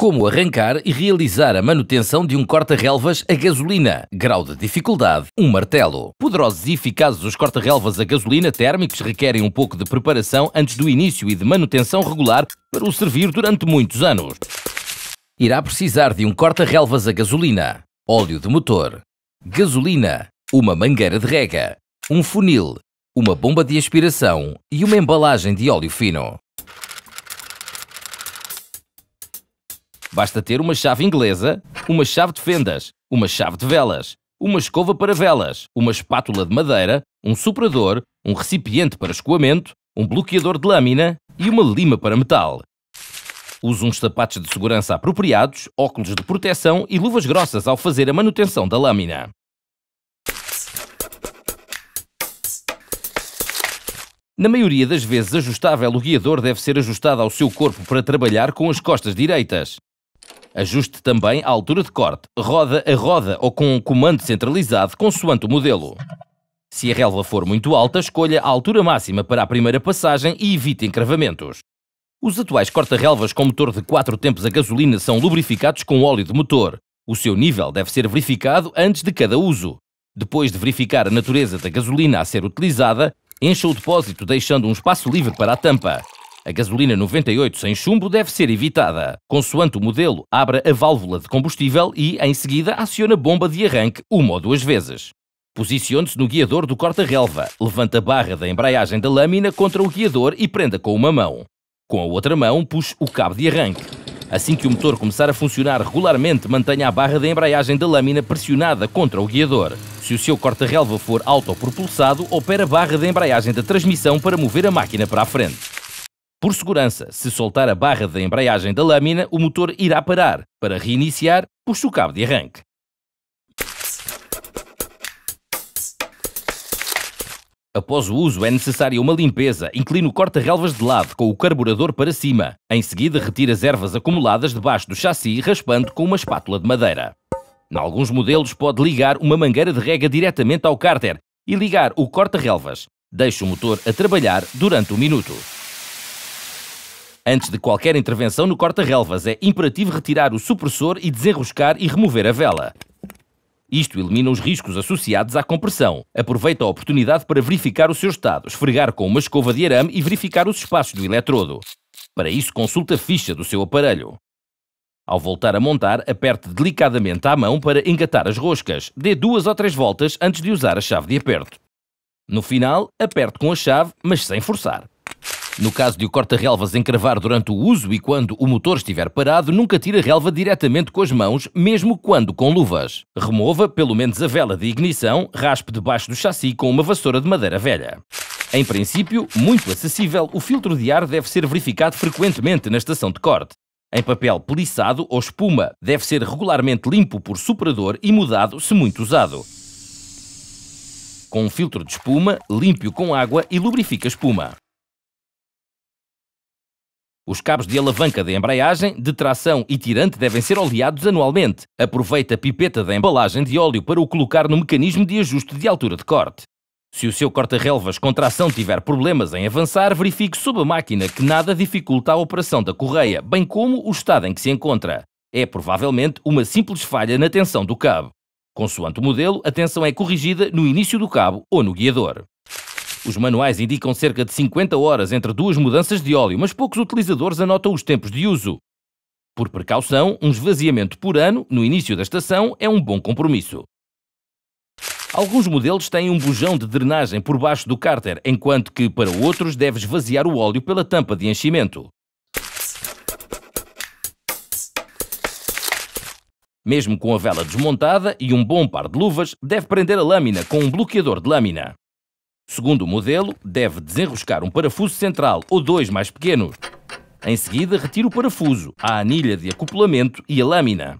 como arrancar e realizar a manutenção de um corta-relvas a gasolina. Grau de dificuldade, um martelo. Poderosos e eficazes os corta-relvas a gasolina térmicos requerem um pouco de preparação antes do início e de manutenção regular para o servir durante muitos anos. Irá precisar de um corta-relvas a gasolina, óleo de motor, gasolina, uma mangueira de rega, um funil, uma bomba de aspiração e uma embalagem de óleo fino. Basta ter uma chave inglesa, uma chave de fendas, uma chave de velas, uma escova para velas, uma espátula de madeira, um soprador, um recipiente para escoamento, um bloqueador de lâmina e uma lima para metal. Use uns sapatos de segurança apropriados, óculos de proteção e luvas grossas ao fazer a manutenção da lâmina. Na maioria das vezes ajustável, o guiador deve ser ajustado ao seu corpo para trabalhar com as costas direitas. Ajuste também a altura de corte, roda a roda ou com um comando centralizado consoante o modelo. Se a relva for muito alta, escolha a altura máxima para a primeira passagem e evite encravamentos. Os atuais corta-relvas com motor de 4 tempos a gasolina são lubrificados com óleo de motor. O seu nível deve ser verificado antes de cada uso. Depois de verificar a natureza da gasolina a ser utilizada, encha o depósito deixando um espaço livre para a tampa. A gasolina 98 sem chumbo deve ser evitada. Consoante o modelo, abra a válvula de combustível e, em seguida, aciona a bomba de arranque uma ou duas vezes. Posicione-se no guiador do corta-relva, levante a barra da embreagem da lâmina contra o guiador e prenda com uma mão. Com a outra mão, puxe o cabo de arranque. Assim que o motor começar a funcionar regularmente, mantenha a barra da embreagem da lâmina pressionada contra o guiador. Se o seu corta-relva for autopropulsado, opera a barra da embreagem da transmissão para mover a máquina para a frente. Por segurança, se soltar a barra da embreagem da lâmina, o motor irá parar. Para reiniciar, puxa o cabo de arranque. Após o uso, é necessária uma limpeza. Inclina o corta-relvas de lado, com o carburador para cima. Em seguida, retira as ervas acumuladas debaixo do chassi, raspando com uma espátula de madeira. Em alguns modelos, pode ligar uma mangueira de rega diretamente ao cárter e ligar o corta-relvas. Deixe o motor a trabalhar durante um minuto. Antes de qualquer intervenção no corta-relvas, é imperativo retirar o supressor e desenroscar e remover a vela. Isto elimina os riscos associados à compressão. Aproveita a oportunidade para verificar o seu estado, esfregar com uma escova de arame e verificar os espaços do eletrodo. Para isso, consulta a ficha do seu aparelho. Ao voltar a montar, aperte delicadamente à mão para engatar as roscas. Dê duas ou três voltas antes de usar a chave de aperto. No final, aperte com a chave, mas sem forçar. No caso de o corta-relvas encravar durante o uso e quando o motor estiver parado, nunca tire a relva diretamente com as mãos, mesmo quando com luvas. Remova pelo menos a vela de ignição, raspe debaixo do chassi com uma vassoura de madeira velha. Em princípio, muito acessível, o filtro de ar deve ser verificado frequentemente na estação de corte. Em papel peliçado ou espuma, deve ser regularmente limpo por superador e mudado se muito usado. Com um filtro de espuma, limpe-o com água e lubrifica a espuma. Os cabos de alavanca de embreagem, de tração e tirante devem ser oleados anualmente. Aproveite a pipeta da embalagem de óleo para o colocar no mecanismo de ajuste de altura de corte. Se o seu corta-relvas com tração tiver problemas em avançar, verifique sob a máquina que nada dificulta a operação da correia, bem como o estado em que se encontra. É provavelmente uma simples falha na tensão do cabo. Consoante o modelo, a tensão é corrigida no início do cabo ou no guiador. Os manuais indicam cerca de 50 horas entre duas mudanças de óleo, mas poucos utilizadores anotam os tempos de uso. Por precaução, um esvaziamento por ano, no início da estação, é um bom compromisso. Alguns modelos têm um bujão de drenagem por baixo do cárter, enquanto que, para outros, deve esvaziar o óleo pela tampa de enchimento. Mesmo com a vela desmontada e um bom par de luvas, deve prender a lâmina com um bloqueador de lâmina. Segundo o modelo, deve desenroscar um parafuso central ou dois mais pequenos. Em seguida, retira o parafuso, a anilha de acoplamento e a lâmina.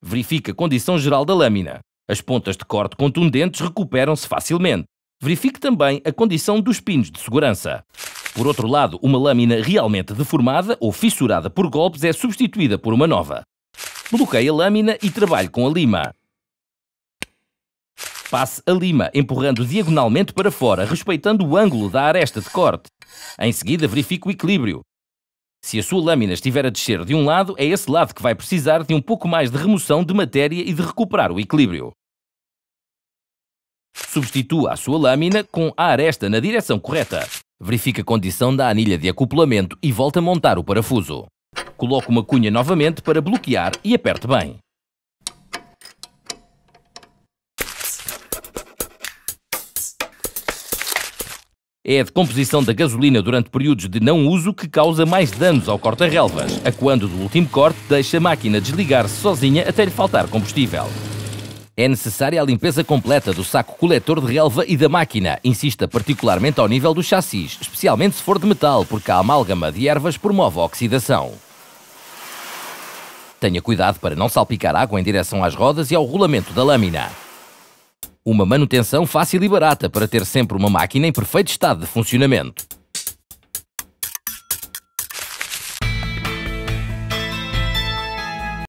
Verifique a condição geral da lâmina. As pontas de corte contundentes recuperam-se facilmente. Verifique também a condição dos pinos de segurança. Por outro lado, uma lâmina realmente deformada ou fissurada por golpes é substituída por uma nova. Bloqueie a lâmina e trabalhe com a lima. Passe a Lima, empurrando diagonalmente para fora, respeitando o ângulo da aresta de corte. Em seguida, verifico o equilíbrio. Se a sua lâmina estiver a descer de um lado, é esse lado que vai precisar de um pouco mais de remoção de matéria e de recuperar o equilíbrio. Substitua a sua lâmina com a aresta na direção correta. Verifica a condição da anilha de acoplamento e volta a montar o parafuso. Coloque uma cunha novamente para bloquear e aperte bem. É a decomposição da gasolina durante períodos de não uso que causa mais danos ao corta-relvas, a quando do último corte deixa a máquina desligar-se sozinha até lhe faltar combustível. É necessária a limpeza completa do saco coletor de relva e da máquina, insista particularmente ao nível do chassis, especialmente se for de metal, porque a amálgama de ervas promove a oxidação. Tenha cuidado para não salpicar água em direção às rodas e ao rolamento da lâmina. Uma manutenção fácil e barata para ter sempre uma máquina em perfeito estado de funcionamento.